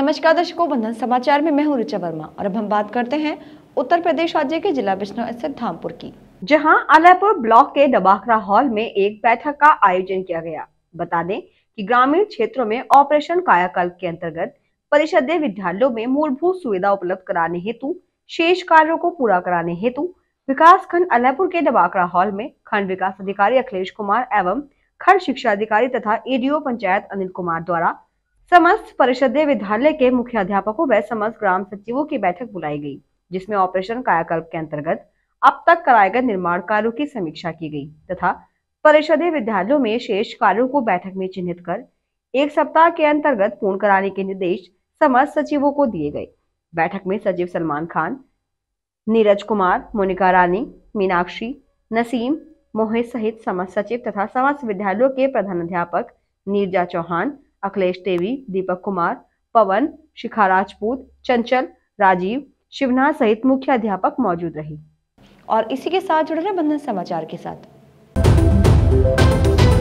नमस्कार दर्शकों बंधन समाचार में मैं हूं ऋचा वर्मा और अब हम बात करते हैं उत्तर प्रदेश राज्य के जिला बिश्नो स्थित धामपुर की जहां अलापुर ब्लॉक के डबाखरा हॉल में एक बैठक का आयोजन किया गया बता दें कि ग्रामीण क्षेत्रों में ऑपरेशन कायाकल्प के अंतर्गत परिषदीय विद्यालयों में मूलभूत सुविधा उपलब्ध कराने हेतु शेष कार्यो को पूरा कराने हेतु विकास खंड अलहपुर के दबाखरा हॉल में खंड विकास अधिकारी अखिलेश कुमार एवं खंड शिक्षा अधिकारी तथा एडीओ पंचायत अनिल कुमार द्वारा समस्त परिषदीय विद्यालय के मुख्य अध्यापकों व समस्त ग्राम सचिवों की बैठक बुलाई गई जिसमें ऑपरेशन कायाकल्प के अंतर्गत अब तक कराए गए निर्माण कार्यों की समीक्षा की गई तथा परिषदीय विद्यालयों में शेष कार्यों को बैठक में चिन्हित कर एक सप्ताह के अंतर्गत पूर्ण कराने के निर्देश समस्त सचिवों को दिए गए बैठक में सचिव सलमान खान नीरज कुमार मोनिका रानी मीनाक्षी नसीम मोहित सहित समस्त सचिव तथा समस्त विद्यालयों के अध्यापक नीरजा चौहान अखिलेश देवी दीपक कुमार पवन शिखा राजपूत चंचल राजीव शिवनाथ सहित मुख्य अध्यापक मौजूद रही और इसी के साथ जुड़े रहे बंधन समाचार के साथ